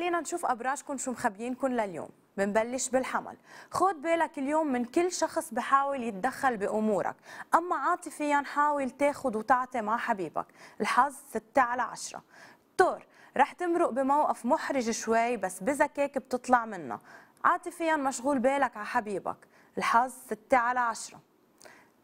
خلينا نشوف أبراجكم شو مخبيينكم لليوم بنبلش بالحمل خد بالك اليوم من كل شخص بحاول يتدخل بأمورك أما عاطفيا حاول تاخذ وتعطي مع حبيبك الحظ 6 على 10 تور رح تمرق بموقف محرج شوي بس بذكاك بتطلع منه عاطفيا مشغول بالك على حبيبك الحظ 6 على 10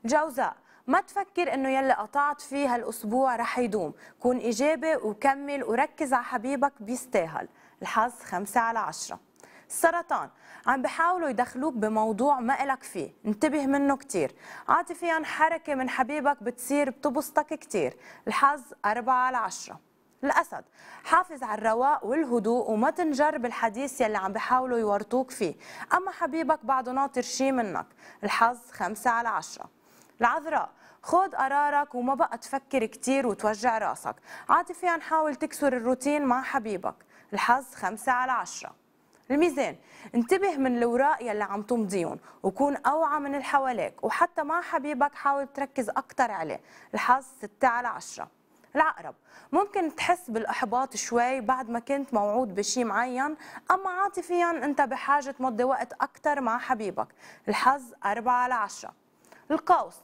جوزاء ما تفكر انه يلي قطعت فيه هالاسبوع رح يدوم كون ايجابي وكمل وركز على حبيبك بيستاهل الحظ خمسة على عشرة السرطان عم بحاولوا يدخلوك بموضوع ما إلك فيه انتبه منه كتير عاطفيا حركة من حبيبك بتصير بتبسطك كتير الحظ أربعة على عشرة الأسد حافظ على الرواء والهدوء وما تنجر بالحديث يلي عم بحاولوا يورطوك فيه أما حبيبك بعده ناطر شي منك الحظ خمسة على عشرة العذراء خذ قرارك وما بقى تفكر كتير وتوجع راسك عاطفيا حاول تكسر الروتين مع حبيبك الحظ خمسة على عشرة الميزان انتبه من الاوراق يلي عم تمضيهم وكون أوعى من اللي حواليك وحتى مع حبيبك حاول تركز أكتر عليه الحظ ستة على عشرة العقرب ممكن تحس بالإحباط شوي بعد ما كنت موعود بشي معين أما عاطفيا أنت بحاجة تمضي وقت أكتر مع حبيبك الحظ أربعة على عشرة القوس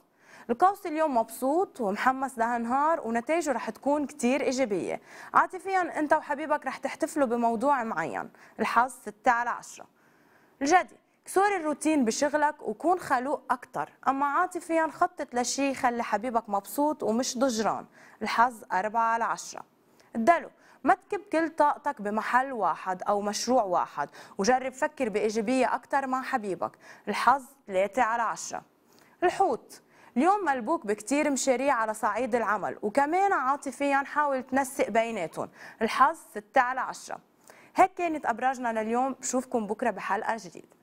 القوس اليوم مبسوط ومحمس لهالنهار ونتائجه رح تكون كتير إيجابية عاطفيا أنت وحبيبك رح تحتفلوا بموضوع معين الحظ 6 على 10 الجدي كسور الروتين بشغلك وكون خلوق أكتر أما عاطفيا خطط لشي خلي حبيبك مبسوط ومش ضجران الحظ 4 على 10 الدلو ما تكب كل طاقتك بمحل واحد أو مشروع واحد وجرب فكر بإيجابية أكتر مع حبيبك الحظ 3 على 10 الحوت اليوم ملبوك بكتير مشاريع على صعيد العمل وكمان عاطفيا حاول تنسق بيناتهم الحظ 6 على 10 هيك كانت أبراجنا لليوم بشوفكم بكرة بحلقة جديدة